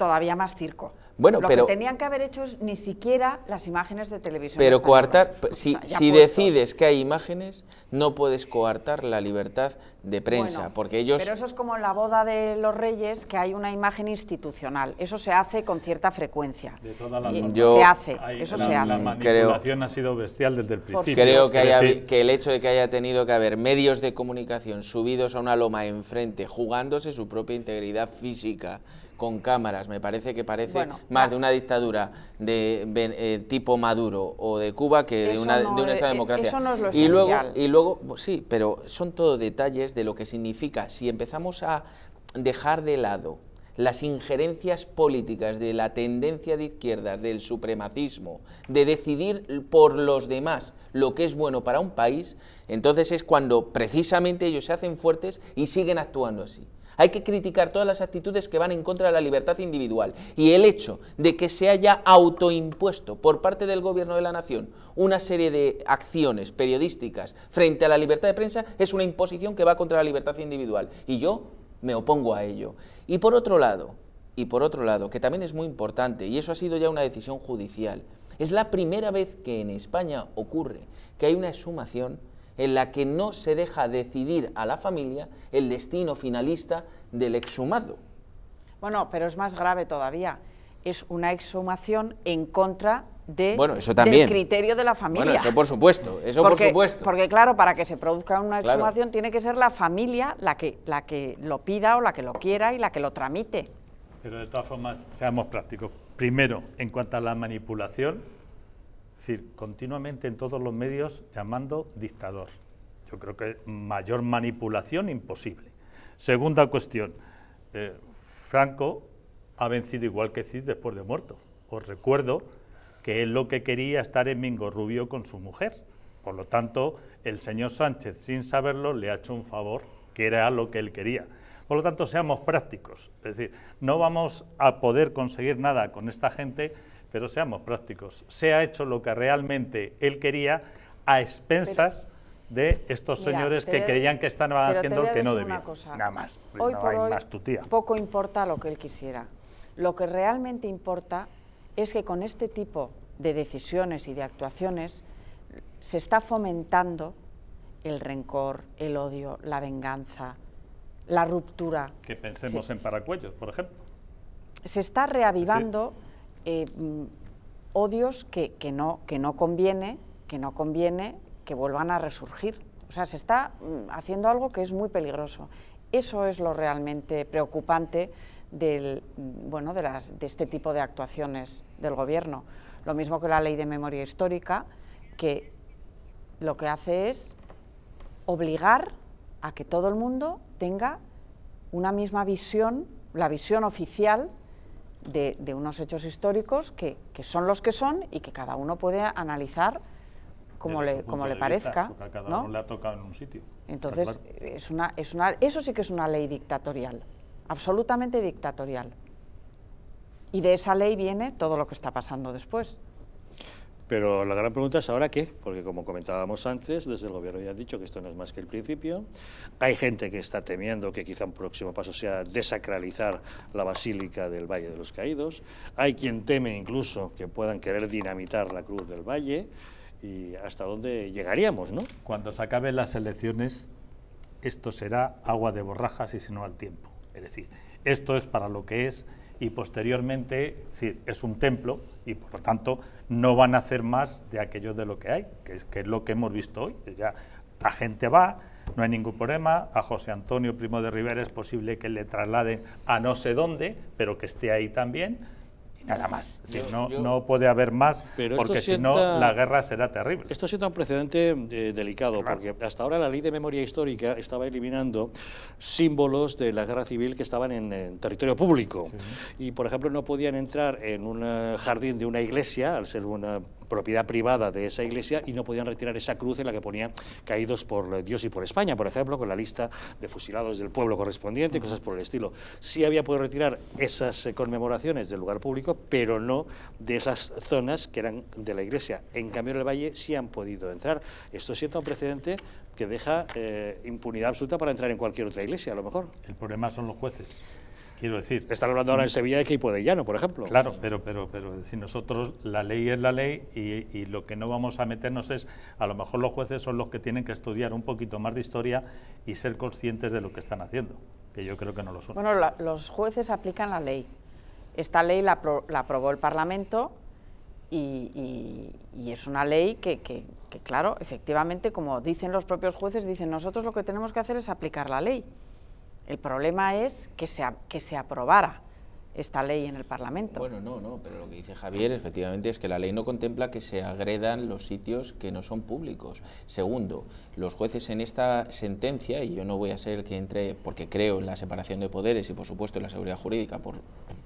todavía más circo. lo pero, que tenían que haber hecho ni siquiera las imágenes de televisión. Pero coartar, si, decides que hay imágenes, no puedes coartar la libertad de prensa, porque ellos... Pero eso es como la boda de los reyes, que hay una imagen institucional. Eso se hace con cierta frecuencia. De todas las y, se hace, eso la, se La manipulación ha sido bestial desde el principio. Creo que, que el hecho de que haya tenido que haber medios de comunicación subidos a una loma enfrente, jugándose su propia integridad física con cámaras, me parece que parece más de una dictadura de, eh, tipo Maduro o de Cuba que de una, de eh, democracia. Eso lo y luego, y luego pues sí, pero son todos detalles de lo que significa si empezamos a dejar de lado las injerencias políticas de la tendencia de izquierda del supremacismo, de decidir por los demás lo que es bueno para un país, entonces es cuando precisamente ellos se hacen fuertes y siguen actuando así. Hay que criticar todas las actitudes que van en contra de la libertad individual. Y el hecho de que se haya autoimpuesto por parte del Gobierno de la Nación una serie de acciones periodísticas frente a la libertad de prensa es una imposición que va contra la libertad individual. Y yo me opongo a ello. Y por otro lado, y por otro lado, que también es muy importante, y eso ha sido ya una decisión judicial, es la primera vez que en España ocurre que hay una sumación en la que no se deja decidir a la familia el destino finalista del exhumado. Bueno, pero es más grave todavía. Es una exhumación en contra de, del criterio de la familia. Bueno, eso por supuesto, eso porque, por supuesto. Porque claro, para que se produzca una exhumación tiene que ser la familia la que, la que lo pida o la que lo quiera y la que lo tramite. Pero de todas formas, seamos prácticos. Primero, en cuanto a la manipulación, es decir, continuamente en todos los medios llamando dictador. Yo creo que mayor manipulación imposible. Segunda cuestión, eh, Franco ha vencido igual que Cid después de muerto. Os recuerdo que él lo que quería estar en Mingo Rubio con su mujer. Por lo tanto, el señor Sánchez, sin saberlo, le ha hecho un favor, que era lo que él quería. Por lo tanto, seamos prácticos. Es decir, no vamos a poder conseguir nada con esta gente pero seamos prácticos, se ha hecho lo que realmente él quería a expensas de estos señores que creían que estaban haciendo que no debían. Nada más, hoy por hoy, más Poco importa lo que él quisiera. Lo que realmente importa es que con este tipo de decisiones y de actuaciones se está fomentando el rencor, el odio, la venganza, la ruptura. Que pensemos en Paracuellos, por ejemplo. Se está reavivando... Eh, mm, odios que, no, que no conviene, que no conviene que vuelvan a resurgir. O sea, se está mm, haciendo algo que es muy peligroso. Eso es lo realmente preocupante del, mm, bueno, de, de este tipo de actuaciones del Gobierno. Lo mismo que la ley de memoria histórica, que lo que hace es obligar a que todo el mundo tenga una misma visión, la visión oficial de, unos hechos históricos que, son los que son y que cada uno puede analizar como le, parezca. le ha tocado en un sitio. Entonces, es una, es una, eso sí que es una ley dictatorial, absolutamente dictatorial. Y de esa ley viene todo lo que está pasando después. Pero la gran pregunta es ahora qué, porque como comentábamos antes, desde el gobierno ya ha dicho que esto no es más que el principio. Hay gente que está temiendo que quizá un próximo paso sea desacralizar la basílica del Valle de los Caídos. Hay quien teme incluso que puedan querer dinamitar la Cruz del Valle y hasta dónde llegaríamos, ¿no? Cuando se acaben las elecciones, esto será agua de borrajas y si no al tiempo. Es decir, esto es para lo que es y posteriormente es, un templo y por lo tanto no van a hacer más de aquello de lo que hay, que es, que es lo que hemos visto hoy. Ya, la gente va, no hay ningún problema, a José Antonio Primo de Rivera es posible que le trasladen a no sé dónde, pero que esté ahí también nada más. no, no, puede haber más, porque si no la guerra será terrible. Esto sienta un precedente eh, delicado, porque hasta ahora la ley de memoria histórica estaba eliminando símbolos de la guerra civil que estaban en, territorio público. Y, por ejemplo, no podían entrar en un eh, jardín de una iglesia, al ser una propiedad privada de esa iglesia y no podían retirar esa cruz en la que ponían caídos por Dios y por España, por ejemplo, con la lista de fusilados del pueblo correspondiente y cosas por el estilo. Sí había podido retirar esas eh, conmemoraciones del lugar público, pero no de esas zonas que eran de la iglesia. En cambio, en el valle sí han podido entrar. Esto sienta un precedente que deja eh, impunidad absoluta para entrar en cualquier otra iglesia, a lo mejor. El problema son los jueces. Quiero decir. Están hablando ahora en mm. Sevilla de equipo de llano, por ejemplo. Claro, pero, pero, pero decir, nosotros la ley es la ley y, lo que no vamos a meternos es, a lo mejor los jueces son los que tienen que estudiar un poquito más de historia y ser conscientes de lo que están haciendo, que yo creo que no lo son. Bueno, los jueces aplican la ley. Esta ley la, aprobó el Parlamento y, es una ley que, que, claro, efectivamente, como dicen los propios jueces, dicen nosotros lo que tenemos que hacer es aplicar la ley. El problema es que se, que se aprobara esta ley en el Parlamento. Bueno, no, no, pero lo que dice Javier efectivamente es que la ley no contempla que se agredan los sitios que no son públicos. Segundo, los jueces en esta sentencia, y yo no voy a ser el que entre porque creo en la separación de poderes y por supuesto en la seguridad jurídica por,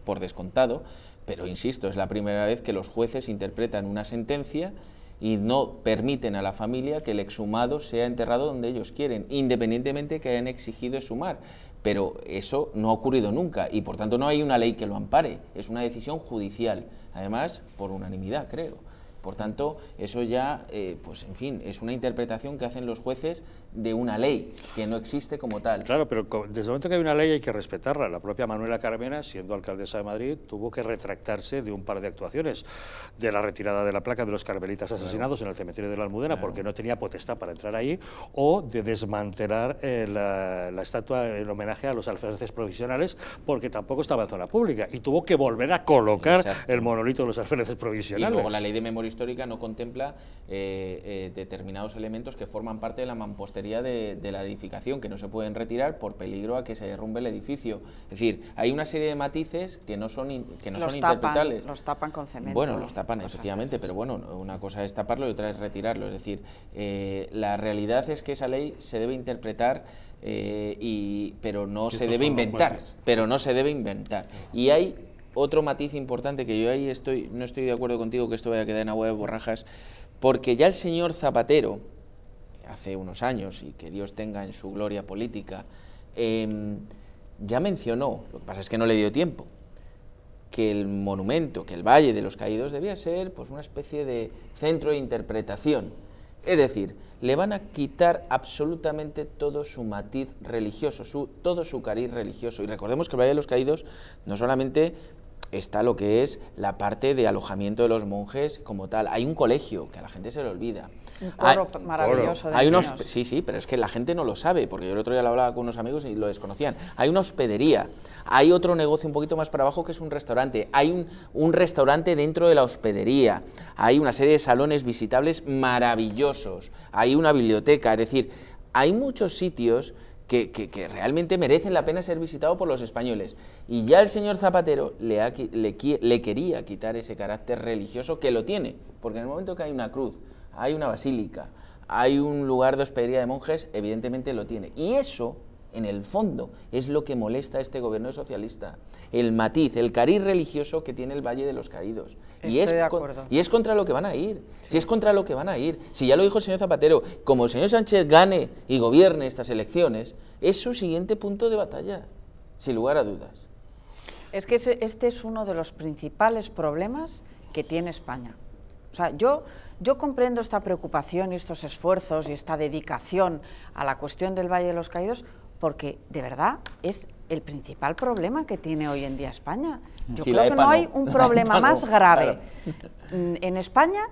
por descontado, pero insisto, es la primera vez que los jueces interpretan una sentencia y no permiten a la familia que el exhumado sea enterrado donde ellos quieren, independientemente que hayan exigido exhumar pero eso no ha ocurrido nunca y por tanto no hay una ley que lo ampare, es una decisión judicial, además por unanimidad, creo. Por tanto, eso ya, eh, pues en fin, es una interpretación que hacen los jueces de una ley que no existe como tal. Claro, pero desde el momento que hay una ley hay que respetarla. La propia Manuela Carmena, siendo alcaldesa de Madrid, tuvo que retractarse de un par de actuaciones, de la retirada de la placa de los carmelitas asesinados en el cementerio de la Almudena, porque no tenía potestad para entrar ahí, o de desmantelar eh, la, estatua en homenaje a los alférezes provisionales, porque tampoco estaba en zona pública, y tuvo que volver a colocar el monolito de los alférezes provisionales. Y luego la ley de memoria histórica no contempla eh, eh, determinados elementos que forman parte de la mampostería de, la edificación, que no se pueden retirar por peligro a que se derrumbe el edificio. Es decir, hay una serie de matices que no son, que no interpretables. Los tapan con cemento. Bueno, los tapan, efectivamente, pero bueno, una cosa es taparlo y otra es retirarlo. Es decir, eh, la realidad es que esa ley se debe interpretar y, pero no se debe inventar, pero no se debe inventar. Y hay otro matiz importante que yo ahí estoy, no estoy de acuerdo contigo que esto vaya a quedar en agua de borrajas, porque ya el señor Zapatero, hace unos años, y que Dios tenga en su gloria política, em, ya mencionó, lo que pasa es que no le dio tiempo, que el monumento, que el Valle de los Caídos debía ser pues, una especie de centro de interpretación. Es decir, le van a quitar absolutamente todo su matiz religioso, su, todo su cariz religioso. Y recordemos que el Valle de los Caídos no solamente está lo que es la parte de alojamiento de los monjes como tal. Hay un colegio que a la gente se le olvida. Un hay, ah, maravilloso. De unos, sí, sí, pero es que la gente no lo sabe, porque yo el otro día lo hablaba con unos amigos y lo desconocían. Hay una hospedería, hay otro negocio un poquito más para abajo que es un restaurante, hay un, un restaurante dentro de la hospedería, hay una serie de salones visitables maravillosos, hay una biblioteca, es decir, hay muchos sitios que, realmente merecen la pena ser visitados por los españoles. Y ya el señor Zapatero le, le, le, quería quitar ese carácter religioso que lo tiene, porque en el momento que hay una cruz, hay una basílica, hay un lugar de hospedería de monjes, evidentemente lo tiene. Y eso en el fondo, es lo que molesta a este gobierno socialista. El matiz, el cariz religioso que tiene el Valle de los Caídos. y es, y es contra lo que van a ir. Si es contra lo que van a ir. Si ya lo dijo el señor Zapatero, como el señor Sánchez gane y gobierne estas elecciones, es su siguiente punto de batalla, sin lugar a dudas. Es que este es uno de los principales problemas que tiene España. O sea, yo, yo comprendo esta preocupación y estos esfuerzos y esta dedicación a la cuestión del Valle de los Caídos porque de verdad es el principal problema que tiene hoy en día España. Yo creo que no, hay un problema más grave en España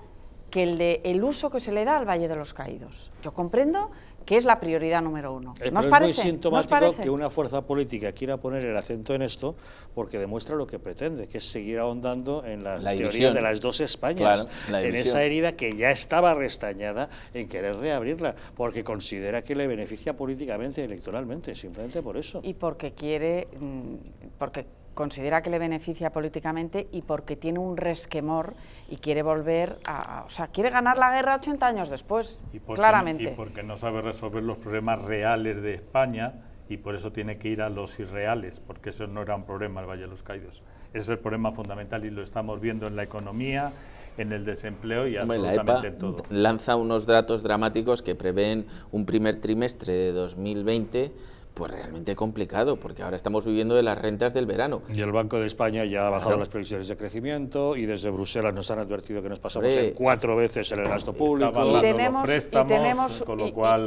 que el, de el uso que se le da al Valle de los Caídos. Yo comprendo ¿Qué es la prioridad número uno. ¿Nos parece? es muy sintomático que una fuerza política quiera poner el acento en esto porque demuestra lo que pretende, que es seguir ahondando en la teoría de las dos Españas, en esa herida que ya estaba restañada en querer reabrirla, porque considera que le beneficia políticamente y electoralmente, simplemente por eso. Y porque quiere, mm, porque considera que le beneficia políticamente y porque tiene un resquemor y quiere volver a... O sea, quiere ganar la guerra 80 años después, y claramente. y porque no sabe resolver los problemas reales de España y por eso tiene que ir a los irreales, porque eso no era un problema el Valle de los Caídos. Ese es el problema fundamental y lo estamos viendo en la economía, en el desempleo y absolutamente en todo. Lanza unos datos dramáticos que prevén un primer trimestre de 2020 pues realmente complicado, porque ahora estamos viviendo de las rentas del verano. Y el Banco de España ya ha bajado las previsiones de crecimiento y desde Bruselas nos han advertido que nos pasamos en cuatro veces el gasto público. Y tenemos, y lo cual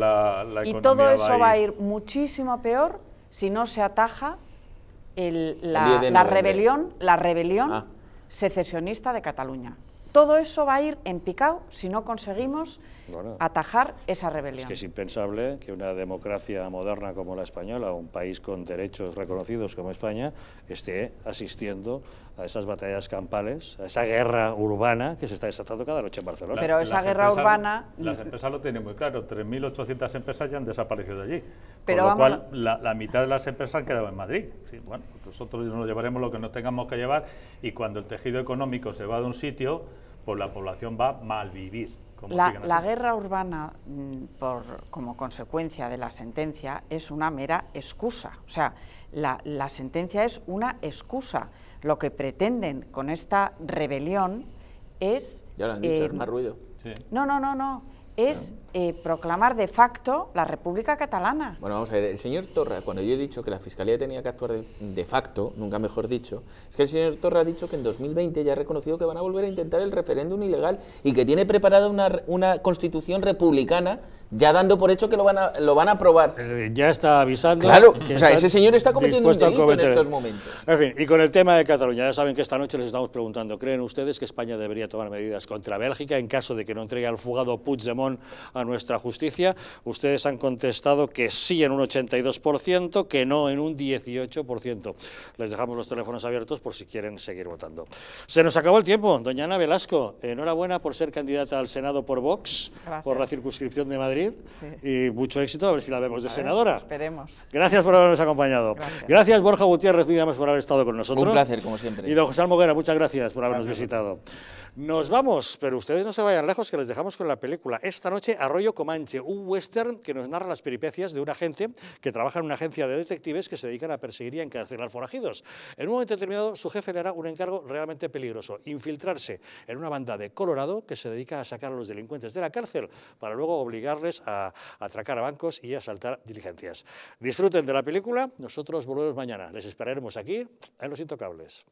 todo eso va a, ir muchísimo peor si no se ataja la, rebelión, la rebelión ah. secesionista de Cataluña. Todo eso va a ir en picado si no conseguimos atajar esa rebelión. Es que es impensable que una democracia moderna como la española, un país con derechos reconocidos como España, esté asistiendo a esas batallas campales, a esa guerra urbana que se está desatando cada noche en Barcelona. Pero esa guerra urbana... Las empresas lo tienen muy claro, 3.800 empresas ya han desaparecido de allí, Pero lo cual la, mitad de las empresas han quedado en Madrid. Sí, bueno, nosotros nos llevaremos lo que nos tengamos que llevar y cuando el tejido económico se va de un sitio, pues la población va a malvivir la, guerra urbana, mm, por, como consecuencia de la sentencia, es una mera excusa. O sea, la, sentencia es una excusa. Lo que pretenden con esta rebelión es... Ya lo han dicho, es eh, más ruido. No, no, no, no. Es... Eh, proclamar de facto la República Catalana. Bueno, vamos a ver, el señor Torra, cuando yo he dicho que la Fiscalía tenía que actuar de, facto, nunca mejor dicho, es que el señor Torra ha dicho que en 2020 ya ha reconocido que van a volver a intentar el referéndum ilegal y que tiene preparada una, una constitución republicana, ya dando por hecho que lo van a, lo van a aprobar. Ya está avisando. Claro, o sea, ese señor está cometiendo un delito en estos momentos. En fin, y con el tema de Cataluña, ya saben que esta noche les estamos preguntando, ¿creen ustedes que España debería tomar medidas contra Bélgica en caso de que no entregue al fugado Puigdemont a nuestra justicia, ustedes han contestado que sí en un 82%, que no en un 18%. Les dejamos los teléfonos abiertos por si quieren seguir votando. Se nos acabó el tiempo. Doña Ana Velasco, enhorabuena por ser candidata al Senado por Vox, por la circunscripción de Madrid, y mucho éxito, a ver si la vemos de senadora. Esperemos. Gracias por habernos acompañado. Gracias, Borja Gutiérrez, y por haber estado con nosotros. Un placer, como siempre. Y don José Almoguera, muchas gracias por habernos visitado. Nos vamos, pero ustedes no se vayan lejos que les dejamos con la película. Esta noche, Arroyo Comanche, un western que nos narra las peripecias de un agente que trabaja en una agencia de detectives que se dedican a perseguir y encarcelar forajidos. En un momento determinado, su jefe le hará un encargo realmente peligroso, infiltrarse en una banda de Colorado que se dedica a sacar a los delincuentes de la cárcel para luego obligarles a atracar a bancos y asaltar diligencias. Disfruten de la película, nosotros volvemos mañana. Les esperaremos aquí en Los Intocables.